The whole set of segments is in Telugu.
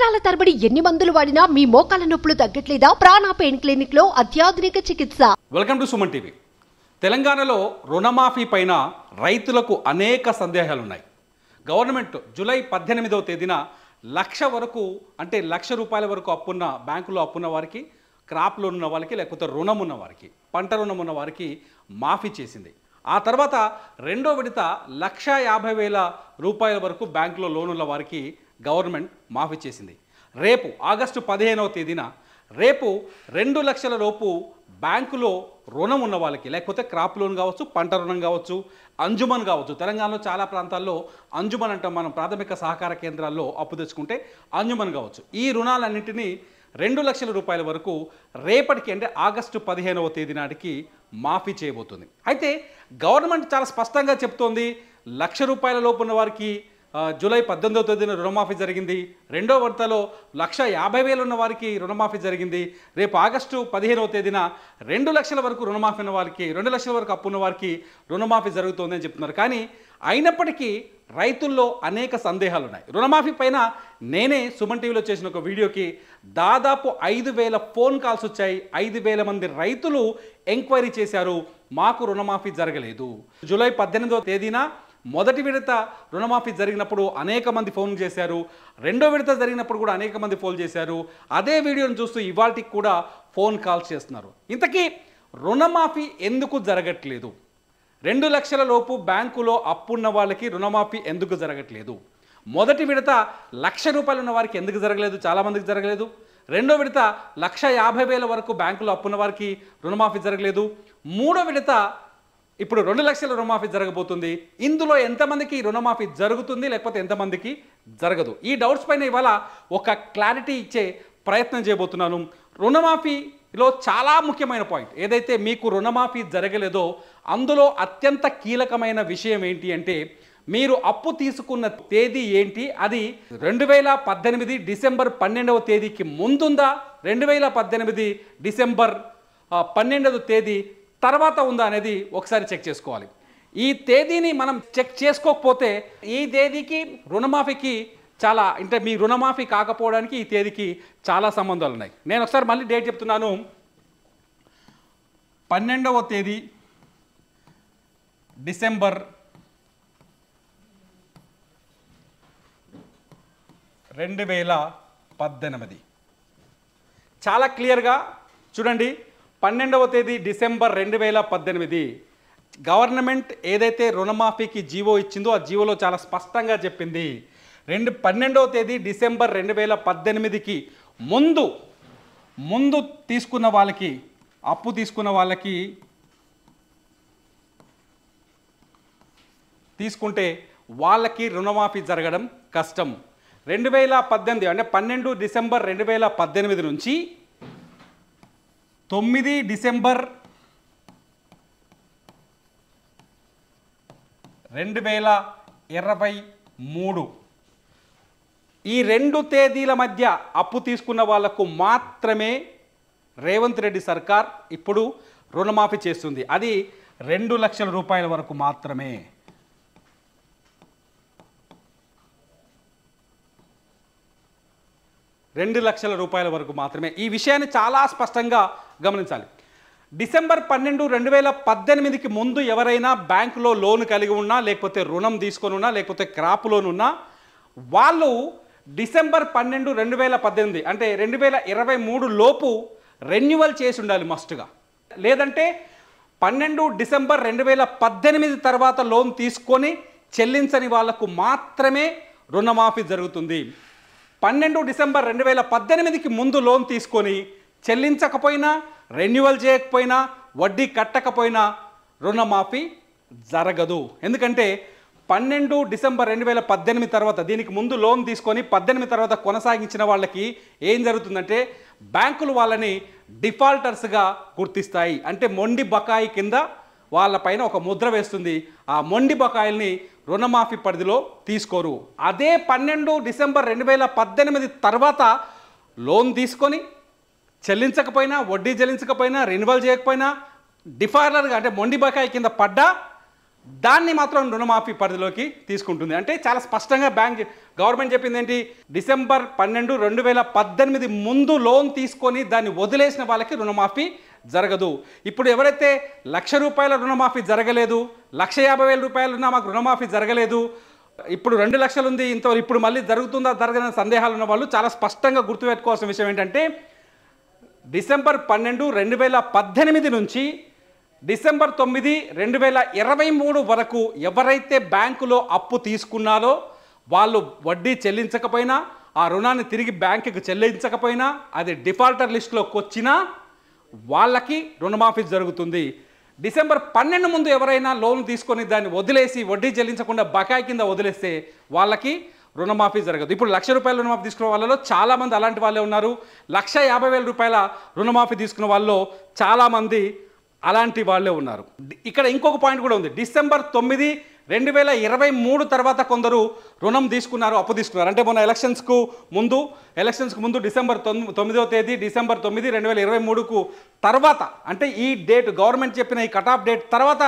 సంవత్సరాల తరబడి ఎన్ని మందులు వాడినా మీ మోకాల నొప్పులు తగ్గట్లేదా ప్రాణ పెయిన్ క్లినిక్ లో అత్యాధునిక చికిత్స వెల్కమ్ టు సుమన్ టీవీ తెలంగాణలో రుణమాఫీ పైన రైతులకు అనేక సందేహాలు ఉన్నాయి గవర్నమెంట్ జూలై పద్దెనిమిదవ తేదీన లక్ష వరకు అంటే లక్ష రూపాయల వరకు అప్పున్న బ్యాంకులో అప్పున్న వారికి క్రాప్ లోన్ ఉన్న వారికి లేకపోతే రుణం ఉన్న వారికి పంట రుణం ఉన్న వారికి మాఫీ చేసింది ఆ తర్వాత రెండో విడత లక్ష యాభై వేల రూపాయల వరకు బ్యాంకులో లోన్ ఉన్న వారికి గవర్నమెంట్ మాఫీ చేసింది రేపు ఆగస్టు పదిహేనవ తేదీన రేపు రెండు లక్షల లోపు బ్యాంకులో రుణం ఉన్న వాళ్ళకి లేకపోతే క్రాప్ లోన్ కావచ్చు పంట రుణం కావచ్చు అంజుమన్ కావచ్చు తెలంగాణలో చాలా ప్రాంతాల్లో అంజుమన్ అంటే మనం ప్రాథమిక సహకార కేంద్రాల్లో అప్పు తెచ్చుకుంటే అంజుమన్ కావచ్చు ఈ రుణాలన్నింటినీ రెండు లక్షల రూపాయల వరకు రేపటికి అంటే ఆగస్టు పదిహేనవ తేదీ నాటికి మాఫీ చేయబోతుంది అయితే గవర్నమెంట్ చాలా స్పష్టంగా చెప్తోంది లక్ష రూపాయల లోపు ఉన్న వారికి జూలై పద్దెనిమిదవ తేదీన రుణమాఫీ జరిగింది రెండో వర్తలో లక్ష యాభై వేలు ఉన్న వారికి రుణమాఫీ జరిగింది రేపు ఆగస్టు పదిహేనవ తేదీన రెండు లక్షల వరకు రుణమాఫీ ఉన్న వారికి రెండు లక్షల వరకు అప్పు ఉన్న వారికి రుణమాఫీ జరుగుతుందని చెప్తున్నారు కానీ అయినప్పటికీ రైతుల్లో అనేక సందేహాలు ఉన్నాయి రుణమాఫీ పైన నేనే సుమన్ టీవీలో చేసిన ఒక వీడియోకి దాదాపు ఐదు వేల ఫోన్ కాల్స్ వచ్చాయి ఐదు వేల మంది రైతులు ఎంక్వైరీ చేశారు మాకు రుణమాఫీ జరగలేదు జూలై పద్దెనిమిదవ తేదీన మొదటి విడత రుణమాఫీ జరిగినప్పుడు అనేక మంది ఫోన్ చేశారు రెండో విడత జరిగినప్పుడు కూడా అనేక మంది ఫోన్ చేశారు అదే వీడియోను చూస్తూ ఇవాటికి కూడా ఫోన్ కాల్స్ చేస్తున్నారు ఇంతకీ రుణమాఫీ ఎందుకు జరగట్లేదు రెండు లక్షల లోపు బ్యాంకులో అప్పున్న వాళ్ళకి రుణమాఫీ ఎందుకు జరగట్లేదు మొదటి విడత లక్ష రూపాయలు ఉన్న వారికి ఎందుకు జరగలేదు చాలామందికి జరగలేదు రెండో విడత లక్ష యాభై వేల వరకు బ్యాంకులో అప్పున్న వారికి రుణమాఫీ జరగలేదు మూడో విడత ఇప్పుడు రెండు లక్షల రుణమాఫీ జరగబోతుంది ఇందులో ఎంతమందికి రుణమాఫీ జరుగుతుంది లేకపోతే ఎంతమందికి జరగదు ఈ డౌట్స్ పైన ఇవాళ ఒక క్లారిటీ ఇచ్చే ప్రయత్నం చేయబోతున్నాను రుణమాఫీలో చాలా ముఖ్యమైన పాయింట్ ఏదైతే మీకు రుణమాఫీ జరగలేదో అందులో అత్యంత కీలకమైన విషయం ఏంటి అంటే మీరు అప్పు తీసుకున్న తేదీ ఏంటి అది రెండు వేల పద్దెనిమిది డిసెంబర్ పన్నెండవ తేదీకి ముందుందా రెండు వేల పద్దెనిమిది డిసెంబర్ పన్నెండవ తేదీ తర్వాత ఉందా అనేది ఒకసారి చెక్ చేసుకోవాలి ఈ తేదీని మనం చెక్ చేసుకోకపోతే ఈ తేదీకి రుణమాఫీకి చాలా అంటే మీ రుణమాఫీ కాకపోవడానికి ఈ తేదీకి చాలా సంబంధాలు ఉన్నాయి నేను ఒకసారి మళ్ళీ డేట్ చెప్తున్నాను పన్నెండవ తేదీ డిసెంబర్ రెండు వేల పద్దెనిమిది చాలా క్లియర్గా చూడండి పన్నెండవ తేదీ డిసెంబర్ రెండు వేల పద్దెనిమిది గవర్నమెంట్ ఏదైతే రుణమాఫీకి జీవో ఇచ్చిందో ఆ జీవోలో చాలా స్పష్టంగా చెప్పింది రెండు పన్నెండవ తేదీ డిసెంబర్ రెండు వేల పద్దెనిమిదికి ముందు ముందు తీసుకున్న వాళ్ళకి అప్పు తీసుకున్న వాళ్ళకి తీసుకుంటే వాళ్ళకి రుణమాఫీ జరగడం కష్టం రెండు వేల పద్దెనిమిది అంటే పన్నెండు డిసెంబర్ రెండు వేల పద్దెనిమిది నుంచి తొమ్మిది డిసెంబర్ రెండు వేల ఇరవై మూడు ఈ రెండు తేదీల మధ్య అప్పు తీసుకున్న వాళ్లకు మాత్రమే రేవంత్ రెడ్డి సర్కార్ ఇప్పుడు రుణమాఫీ చేస్తుంది అది రెండు లక్షల రూపాయల వరకు మాత్రమే రెండు లక్షల రూపాయల వరకు మాత్రమే ఈ విషయాన్ని చాలా స్పష్టంగా గమనించాలి డిసెంబర్ పన్నెండు రెండు వేల పద్దెనిమిదికి ముందు ఎవరైనా బ్యాంకులో లోన్ కలిగి ఉన్నా లేకపోతే రుణం తీసుకొని ఉన్నా లేకపోతే క్రాప్ లోన్ ఉన్నా వాళ్ళు డిసెంబర్ పన్నెండు రెండు వేల పద్దెనిమిది అంటే రెండు వేల ఇరవై మూడు లోపు రెన్యువల్ చేసి ఉండాలి మస్ట్గా లేదంటే పన్నెండు డిసెంబర్ రెండు వేల పద్దెనిమిది తర్వాత లోన్ తీసుకొని చెల్లించని వాళ్లకు మాత్రమే రుణమాఫీ జరుగుతుంది పన్నెండు డిసెంబర్ రెండు వేల పద్దెనిమిదికి ముందు లోన్ తీసుకొని చెల్లించకపోయినా రెన్యువల్ చేయకపోయినా వడ్డీ కట్టకపోయినా రుణమాఫీ జరగదు ఎందుకంటే పన్నెండు డిసెంబర్ రెండు వేల పద్దెనిమిది తర్వాత దీనికి ముందు లోన్ తీసుకొని పద్దెనిమిది తర్వాత కొనసాగించిన వాళ్ళకి ఏం జరుగుతుందంటే బ్యాంకులు వాళ్ళని డిఫాల్టర్స్గా గుర్తిస్తాయి అంటే మొండి బకాయి కింద వాళ్ళపైన ఒక ముద్ర వేస్తుంది ఆ మొండి బకాయిల్ని రుణమాఫీ పరిధిలో తీసుకోరు అదే పన్నెండు డిసెంబర్ రెండు వేల పద్దెనిమిది తర్వాత లోన్ తీసుకొని చెల్లించకపోయినా వడ్డీ చెల్లించకపోయినా రెన్యువల్ చేయకపోయినా డిఫాల్టర్గా అంటే మొండి బకాయి కింద పడ్డా దాన్ని మాత్రం రుణమాఫీ పరిధిలోకి తీసుకుంటుంది అంటే చాలా స్పష్టంగా బ్యాంక్ గవర్నమెంట్ చెప్పింది ఏంటి డిసెంబర్ పన్నెండు రెండు వేల పద్దెనిమిది ముందు లోన్ తీసుకొని దాన్ని వదిలేసిన వాళ్ళకి రుణమాఫీ జరగదు ఇప్పుడు ఎవరైతే లక్ష రూపాయల రుణమాఫీ జరగలేదు లక్ష యాభై వేల రూపాయలు మాకు రుణమాఫీ జరగలేదు ఇప్పుడు రెండు లక్షలు ఉంది ఇంత ఇప్పుడు మళ్ళీ జరుగుతుందా జరగదని సందేహాలు ఉన్న వాళ్ళు చాలా స్పష్టంగా గుర్తుపెట్టుకోవాల్సిన విషయం ఏంటంటే డిసెంబర్ పన్నెండు రెండు వేల పద్దెనిమిది నుంచి డిసెంబర్ తొమ్మిది రెండు వేల ఇరవై మూడు వరకు ఎవరైతే బ్యాంకులో అప్పు తీసుకున్నారో వాళ్ళు వడ్డీ చెల్లించకపోయినా ఆ రుణాన్ని తిరిగి బ్యాంకుకి చెల్లించకపోయినా అది డిఫాల్టర్ లిస్టులోకి వచ్చినా వాళ్ళకి రుణమాఫీ జరుగుతుంది డిసెంబర్ పన్నెండు ముందు ఎవరైనా లోన్ తీసుకొని దాన్ని వదిలేసి వడ్డీ చెల్లించకుండా బకాయి కింద వదిలేస్తే వాళ్ళకి రుణమాఫీ జరగదు ఇప్పుడు లక్ష రూపాయల రుణమాఫీ తీసుకున్న వాళ్ళలో చాలామంది అలాంటి వాళ్ళే ఉన్నారు లక్ష యాభై వేల రూపాయల రుణమాఫీ తీసుకున్న వాళ్ళలో చాలామంది అలాంటి వాళ్ళే ఉన్నారు ఇక్కడ ఇంకొక పాయింట్ కూడా ఉంది డిసెంబర్ తొమ్మిది రెండు వేల ఇరవై మూడు తర్వాత కొందరు రుణం తీసుకున్నారు అప్పు తీసుకున్నారు అంటే మొన్న ఎలక్షన్స్కు ముందు ఎలక్షన్స్కు ముందు డిసెంబర్ తొమ్మిదవ తేదీ డిసెంబర్ తొమ్మిది రెండు వేల ఇరవై మూడుకు తర్వాత అంటే ఈ డేట్ గవర్నమెంట్ చెప్పిన ఈ కటాఫ్ డేట్ తర్వాత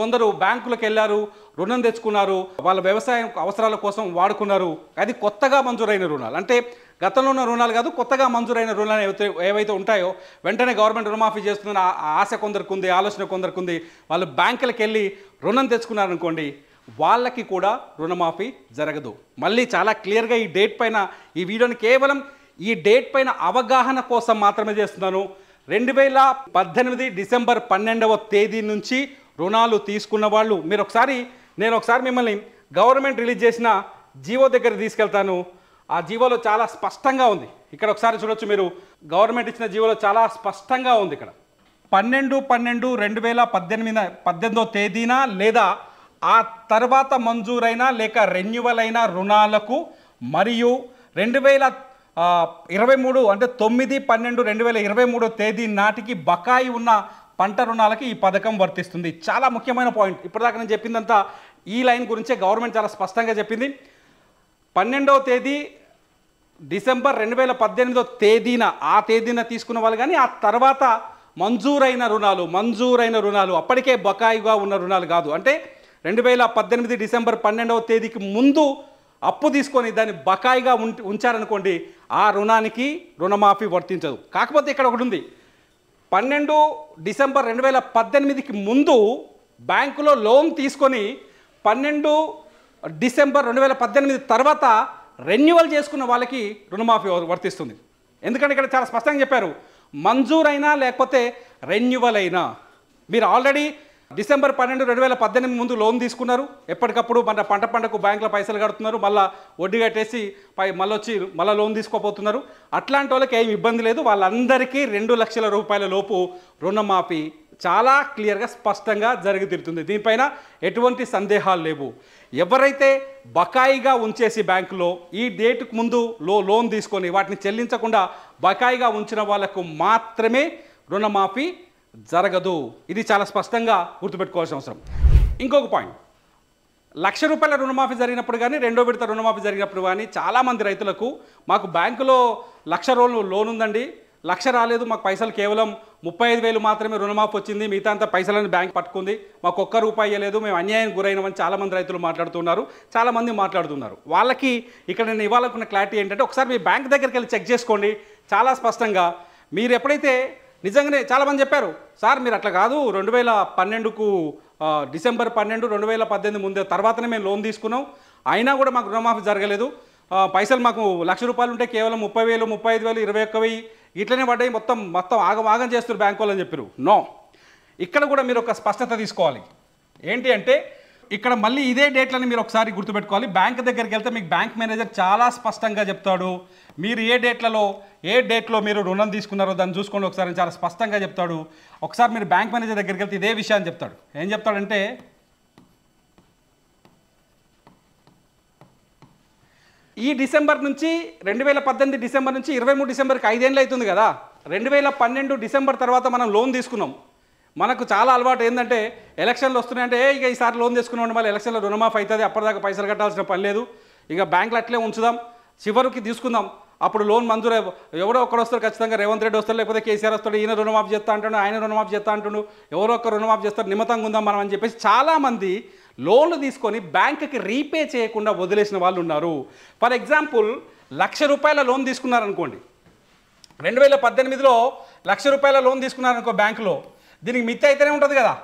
కొందరు బ్యాంకులకు వెళ్ళారు రుణం తెచ్చుకున్నారు వాళ్ళ వ్యవసాయ అవసరాల కోసం వాడుకున్నారు అది కొత్తగా మంజూరైన రుణాలు అంటే గతంలో ఉన్న రుణాలు కాదు కొత్తగా మంజూరైన రుణాలు ఏవైతే ఏవైతే ఉంటాయో వెంటనే గవర్నమెంట్ రుణమాఫీ చేస్తుందని ఆశ కొందరికి ఉంది ఆలోచన కొందరికి ఉంది వాళ్ళు బ్యాంకులకు వెళ్ళి రుణం తెచ్చుకున్నారనుకోండి వాళ్ళకి కూడా రుణమాఫీ జరగదు మళ్ళీ చాలా క్లియర్గా ఈ డేట్ పైన ఈ వీడియోని కేవలం ఈ డేట్ పైన అవగాహన కోసం మాత్రమే చేస్తున్నాను రెండు వేల పద్దెనిమిది డిసెంబర్ పన్నెండవ తేదీ నుంచి రుణాలు తీసుకున్న వాళ్ళు మీరు ఒకసారి నేను ఒకసారి మిమ్మల్ని గవర్నమెంట్ రిలీజ్ చేసిన జీవో దగ్గర తీసుకెళ్తాను ఆ జీవోలో చాలా స్పష్టంగా ఉంది ఇక్కడ ఒకసారి చూడొచ్చు మీరు గవర్నమెంట్ ఇచ్చిన జీవోలో చాలా స్పష్టంగా ఉంది ఇక్కడ పన్నెండు పన్నెండు రెండు వేల పద్దెనిమిది పద్దెనిమిదో తేదీన లేదా ఆ తర్వాత మంజూరైన లేక రెన్యువల్ అయిన రుణాలకు మరియు రెండు వేల ఇరవై మూడు అంటే తొమ్మిది పన్నెండు రెండు వేల ఇరవై మూడో తేదీ నాటికి బకాయి ఉన్న పంట రుణాలకి ఈ పథకం వర్తిస్తుంది చాలా ముఖ్యమైన పాయింట్ ఇప్పటిదాకా నేను చెప్పిందంతా ఈ లైన్ గురించే గవర్నమెంట్ చాలా స్పష్టంగా చెప్పింది పన్నెండవ తేదీ డిసెంబర్ రెండు వేల పద్దెనిమిదో తేదీన ఆ తేదీన తీసుకున్న వాళ్ళు కానీ ఆ తర్వాత మంజూరైన రుణాలు మంజూరైన రుణాలు అప్పటికే బకాయిగా ఉన్న రుణాలు కాదు అంటే రెండు వేల పద్దెనిమిది డిసెంబర్ పన్నెండవ తేదీకి ముందు అప్పు తీసుకొని దాన్ని బకాయిగా ఉంచారనుకోండి ఆ రుణానికి రుణమాఫీ వర్తించదు కాకపోతే ఇక్కడ ఒకటి ఉంది పన్నెండు డిసెంబర్ రెండు వేల పద్దెనిమిదికి ముందు బ్యాంకులో లోన్ తీసుకొని పన్నెండు డిసెంబర్ రెండు వేల పద్దెనిమిది తర్వాత రెన్యువల్ చేసుకున్న వాళ్ళకి రుణమాఫీ వర్తిస్తుంది ఎందుకంటే ఇక్కడ చాలా స్పష్టంగా చెప్పారు మంజూరైనా లేకపోతే రెన్యువల్ అయినా మీరు ఆల్రెడీ డిసెంబర్ పన్నెండు రెండు వేల పద్దెనిమిది ముందు లోన్ తీసుకున్నారు ఎప్పటికప్పుడు మన పంట పంటకు బ్యాంకులో పైసలు కడుతున్నారు మళ్ళీ వడ్డీ కట్టేసి పై మళ్ళీ వచ్చి మళ్ళీ లోన్ తీసుకోపోతున్నారు అట్లాంటి వాళ్ళకి ఏమి ఇబ్బంది లేదు వాళ్ళందరికీ రెండు లక్షల రూపాయల లోపు రుణమాఫీ చాలా క్లియర్గా స్పష్టంగా జరిగి తీరుతుంది దీనిపైన ఎటువంటి సందేహాలు లేవు ఎవరైతే బకాయిగా ఉంచేసి బ్యాంకులో ఈ డేట్కు ముందు లో లోన్ తీసుకొని వాటిని చెల్లించకుండా బకాయిగా ఉంచిన వాళ్లకు మాత్రమే రుణమాఫీ జరగదు ఇది చాలా స్పష్టంగా గుర్తుపెట్టుకోవాల్సిన అవసరం ఇంకొక పాయింట్ లక్ష రూపాయల రుణమాఫీ జరిగినప్పుడు కానీ రెండో విడత రుణమాఫీ జరిగినప్పుడు కానీ చాలామంది రైతులకు మాకు బ్యాంకులో లక్ష రోజులు లోన్ ఉందండి లక్ష రాలేదు మాకు పైసలు కేవలం ముప్పై ఐదు వేలు మాత్రమే రుణమాఫీ వచ్చింది మిగతా అంతా పైసలను బ్యాంక్ పట్టుకుంది మాకు ఒక్క రూపాయి ఇవ్వలేదు మేము అన్యాయం గురైనమని చాలామంది రైతులు మాట్లాడుతున్నారు చాలామంది మాట్లాడుతున్నారు వాళ్ళకి ఇక్కడ నేను ఇవ్వాలనుకున్న క్లారిటీ ఏంటంటే ఒకసారి మీ బ్యాంక్ దగ్గరికి వెళ్ళి చెక్ చేసుకోండి చాలా స్పష్టంగా మీరు ఎప్పుడైతే నిజంగానే చాలామంది చెప్పారు సార్ మీరు అట్లా కాదు రెండు వేల పన్నెండుకు డిసెంబర్ పన్నెండు రెండు వేల పద్దెనిమిది ముందే తర్వాతనే మేము లోన్ తీసుకున్నాం అయినా కూడా మాకు రుణమాఫీ జరగలేదు పైసలు మాకు లక్ష రూపాయలు ఉంటే కేవలం ముప్పై వేలు ముప్పై ఐదు వేలు ఇరవై ఒక్క వెయ్యి ఇట్లనే పడ్డాయి మొత్తం మొత్తం ఆగమాగం చేస్తున్నారు బ్యాంకు వాళ్ళు అని చెప్పారు నో ఇక్కడ కూడా మీరు ఒక స్పష్టత తీసుకోవాలి ఏంటి అంటే ఇక్కడ మళ్ళీ ఇదే డేట్లని మీరు ఒకసారి గుర్తుపెట్టుకోవాలి బ్యాంక్ దగ్గరికి వెళ్తే మీకు బ్యాంక్ మేనేజర్ చాలా స్పష్టంగా చెప్తాడు మీరు ఏ డేట్లలో ఏ డేట్లో మీరు రుణం తీసుకున్నారో దాన్ని చూసుకోండి ఒకసారి చాలా స్పష్టంగా చెప్తాడు ఒకసారి మీరు బ్యాంక్ మేనేజర్ దగ్గరికి వెళ్తే ఇదే విషయాన్ని చెప్తాడు ఏం చెప్తాడంటే ఈ డిసెంబర్ నుంచి రెండు వేల పద్దెనిమిది డిసెంబర్ నుంచి ఇరవై మూడు డిసెంబర్కి ఐదేళ్ళు అవుతుంది కదా రెండు వేల పన్నెండు డిసెంబర్ తర్వాత మనం లోన్ తీసుకున్నాం మనకు చాలా అలవాటు ఏంటంటే ఎలక్షన్లు వస్తున్నాయంటే ఇక ఈసారి లోన్ తీసుకున్నాం మళ్ళీ ఎలక్షన్లో రుణమాఫ్ అవుతుంది అప్పటిదాకా పైసలు కట్టాల్సిన పని లేదు ఇక బ్యాంకులు అట్లే ఉంచుదాం చివరికి తీసుకుందాం అప్పుడు లోన్ మంజూరు ఎవరో ఒకరు వస్తారు ఖచ్చితంగా రేవంత్ రెడ్డి వస్తారు లేకపోతే కేసీఆర్ వస్తాడు ఈయన రుణమాఫ్ చేస్తా అంటాడు ఆయన రుణమాఫ్ చేస్తా అంటాడు ఎవరో ఒక రుణమాఫ్ చేస్తారు నిమితంగా ఉందాం మనం అని చెప్పేసి చాలామంది లోన్లు తీసుకొని బ్యాంకుకి రీపే చేయకుండా వదిలేసిన వాళ్ళు ఉన్నారు ఫర్ ఎగ్జాంపుల్ లక్ష రూపాయల లోన్ తీసుకున్నారనుకోండి రెండు వేల పద్దెనిమిదిలో లక్ష రూపాయల లోన్ తీసుకున్నారనుకో బ్యాంకులో దీనికి మిత్తి అయితేనే ఉంటుంది కదా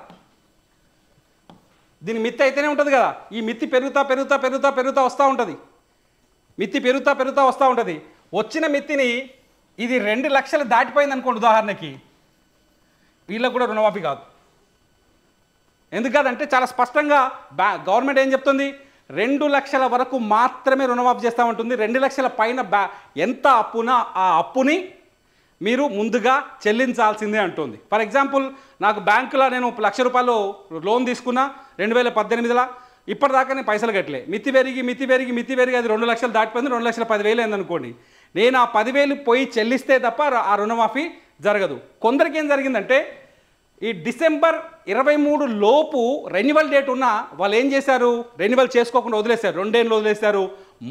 దీని మిత్తి అయితేనే ఉంటుంది కదా ఈ మిత్తి పెరుగుతా పెరుగుతా పెరుగుతా పెరుగుతా వస్తూ ఉంటుంది మిత్తి పెరుగుతా పెరుగుతా వస్తూ ఉంటుంది వచ్చిన మిత్తిని ఇది రెండు లక్షలు దాటిపోయింది అనుకోండి ఉదాహరణకి వీళ్ళకు కూడా రుణమాఫీ కాదు ఎందుకు కాదంటే చాలా స్పష్టంగా బ్యా గవర్నమెంట్ ఏం చెప్తుంది రెండు లక్షల వరకు మాత్రమే రుణమాఫీ చేస్తామంటుంది రెండు లక్షల పైన బ్యా ఎంత అప్పునా ఆ అప్పుని మీరు ముందుగా చెల్లించాల్సిందే అంటుంది ఫర్ ఎగ్జాంపుల్ నాకు బ్యాంకులో నేను లక్ష రూపాయలు లోన్ తీసుకున్నా రెండు వేల పద్దెనిమిదిలో ఇప్పటిదాకా నేను పైసలు కట్టలే మితి పెరిగి మితి పెరిగి మితి పెరిగి అది రెండు లక్షలు దాటిపోయింది రెండు లక్షల పదివేలు అయిందనుకోండి నేను ఆ పదివేలు పోయి చెల్లిస్తే తప్ప ఆ రుణమాఫీ జరగదు కొందరికి ఏం జరిగిందంటే ఈ డిసెంబర్ ఇరవై మూడు లోపు రెన్యువల్ డేట్ ఉన్న వాళ్ళు ఏం చేశారు రెన్యువల్ చేసుకోకుండా వదిలేశారు రెండేళ్ళు వదిలేశారు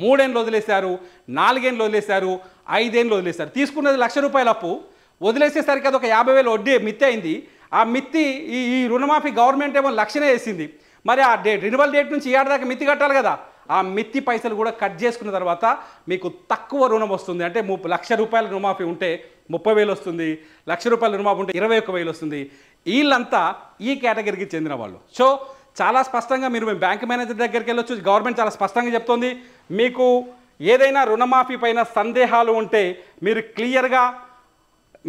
మూడేళ్ళు వదిలేశారు నాలుగేళ్ళు వదిలేశారు ఐదేళ్ళు వదిలేస్తారు తీసుకున్నది లక్ష రూపాయల అప్పు వదిలేసేసరికి అది ఒక యాభై వేలు వడ్డీ మిత్తి అయింది ఆ మిత్తి ఈ ఈ రుణమాఫీ గవర్నమెంట్ ఏమో లక్షనే వేసింది మరి ఆ డేట్ రినివల్ డేట్ నుంచి ఏడు దాకా మిత్తి కట్టాలి కదా ఆ మిత్తి పైసలు కూడా కట్ చేసుకున్న తర్వాత మీకు తక్కువ రుణం వస్తుంది అంటే ముప్పై లక్ష రూపాయల రుణమాఫీ ఉంటే ముప్పై వేలు వస్తుంది లక్ష రూపాయల రుణమాఫీ ఉంటే ఇరవై ఒక్క వేలు వస్తుంది వీళ్ళంతా ఈ కేటగిరీకి చెందిన వాళ్ళు సో చాలా స్పష్టంగా మీరు మేము బ్యాంక్ మేనేజర్ దగ్గరికి వెళ్ళొచ్చు గవర్నమెంట్ చాలా స్పష్టంగా చెప్తుంది మీకు ఏదైనా రుణమాఫీ పైన సందేహాలు ఉంటే మీరు క్లియర్గా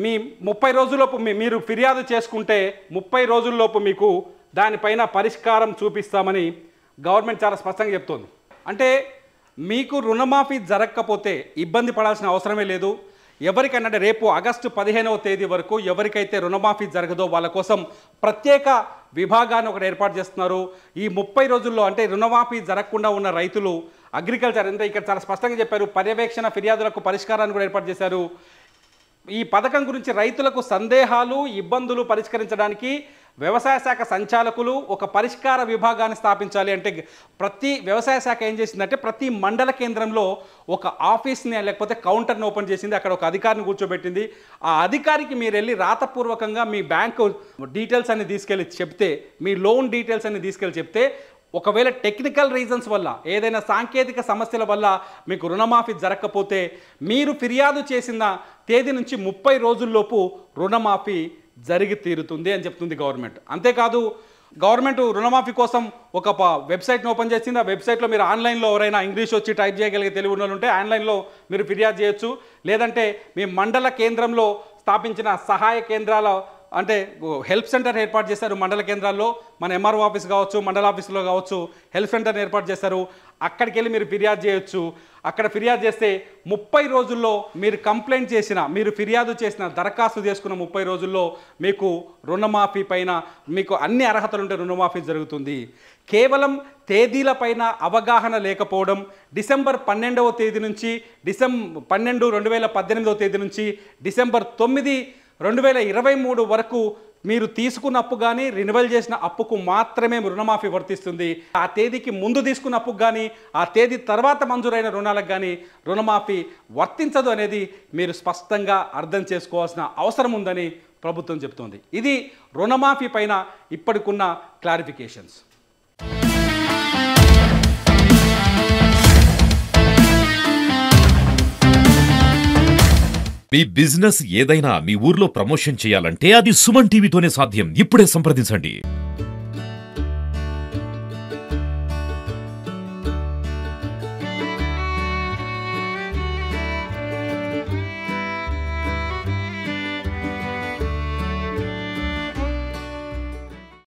మీ ముప్పై రోజుల్లోపు మీరు ఫిర్యాదు చేసుకుంటే ముప్పై రోజుల్లోపు మీకు దానిపైన పరిష్కారం చూపిస్తామని గవర్నమెంట్ చాలా స్పష్టంగా చెప్తోంది అంటే మీకు రుణమాఫీ జరగకపోతే ఇబ్బంది పడాల్సిన అవసరమే లేదు ఎవరికైనా అంటే రేపు ఆగస్టు పదిహేనవ తేదీ వరకు ఎవరికైతే రుణమాఫీ జరగదో వాళ్ళ కోసం ప్రత్యేక విభాగాన్ని ఒకటి ఏర్పాటు చేస్తున్నారు ఈ ముప్పై రోజుల్లో అంటే రుణమాఫీ జరగకుండా ఉన్న రైతులు అగ్రికల్చర్ అంటే ఇక్కడ చాలా స్పష్టంగా చెప్పారు పర్యవేక్షణ ఫిర్యాదులకు పరిష్కారాన్ని కూడా ఏర్పాటు చేశారు ఈ పథకం గురించి రైతులకు సందేహాలు ఇబ్బందులు పరిష్కరించడానికి వ్యవసాయ శాఖ సంచాలకులు ఒక పరిష్కార విభాగాన్ని స్థాపించాలి అంటే ప్రతి వ్యవసాయ శాఖ ఏం చేసిందంటే ప్రతి మండల కేంద్రంలో ఒక ఆఫీస్ని లేకపోతే కౌంటర్ని ఓపెన్ చేసింది అక్కడ ఒక అధికారిని కూర్చోబెట్టింది ఆ అధికారికి మీరు వెళ్ళి రాతపూర్వకంగా మీ బ్యాంకు డీటెయిల్స్ అన్ని తీసుకెళ్ళి చెప్తే మీ లోన్ డీటెయిల్స్ అన్ని తీసుకెళ్ళి చెప్తే ఒకవేళ టెక్నికల్ రీజన్స్ వల్ల ఏదైనా సాంకేతిక సమస్యల వల్ల మీకు రుణమాఫీ జరగకపోతే మీరు ఫిర్యాదు చేసిన తేదీ నుంచి ముప్పై రోజుల్లోపు రుణమాఫీ జరిగి తీరుతుంది అని చెప్తుంది గవర్నమెంట్ అంతేకాదు గవర్నమెంట్ రుణమాఫీ కోసం ఒక వెబ్సైట్ని ఓపెన్ చేసింది ఆ వెబ్సైట్లో మీరు ఆన్లైన్లో ఎవరైనా ఇంగ్లీష్ వచ్చి టైప్ చేయగలిగే తెలుగు ఉంటే ఆన్లైన్లో మీరు ఫిర్యాదు చేయొచ్చు లేదంటే మీ మండల కేంద్రంలో స్థాపించిన సహాయ కేంద్రాల అంటే హెల్ప్ సెంటర్ ఏర్పాటు చేశారు మండల కేంద్రాల్లో మన ఎంఆర్ఓ ఆఫీస్ కావచ్చు మండల ఆఫీసులో కావచ్చు హెల్ప్ సెంటర్ని ఏర్పాటు చేశారు అక్కడికి వెళ్ళి మీరు ఫిర్యాదు చేయొచ్చు అక్కడ ఫిర్యాదు చేస్తే ముప్పై రోజుల్లో మీరు కంప్లైంట్ చేసిన మీరు ఫిర్యాదు చేసిన దరఖాస్తు చేసుకున్న ముప్పై రోజుల్లో మీకు రుణమాఫీ పైన మీకు అన్ని అర్హతలుంటే రుణమాఫీ జరుగుతుంది కేవలం తేదీల పైన అవగాహన లేకపోవడం డిసెంబర్ పన్నెండవ తేదీ నుంచి డిసెం పన్నెండు రెండు వేల పద్దెనిమిదవ తేదీ నుంచి డిసెంబర్ తొమ్మిది రెండు వేల ఇరవై మూడు వరకు మీరు తీసుకున్న అప్పు కానీ రినివల్ చేసిన అప్పుకు మాత్రమే రుణమాఫీ వర్తిస్తుంది ఆ తేదీకి ముందు తీసుకున్న అప్పుకు కానీ ఆ తేదీ తర్వాత మంజూరైన రుణాలకు కానీ రుణమాఫీ వర్తించదు అనేది మీరు స్పష్టంగా అర్థం చేసుకోవాల్సిన అవసరం ఉందని ప్రభుత్వం చెబుతోంది ఇది రుణమాఫీ పైన ఇప్పటికున్న క్లారిఫికేషన్స్ మీ బిజినెస్ ఏదైనా మీ ఊర్లో ప్రమోషన్ చేయాలంటే అది సుమన్ టీవీతోనే సాధ్యం ఇప్పుడే సంప్రదించండి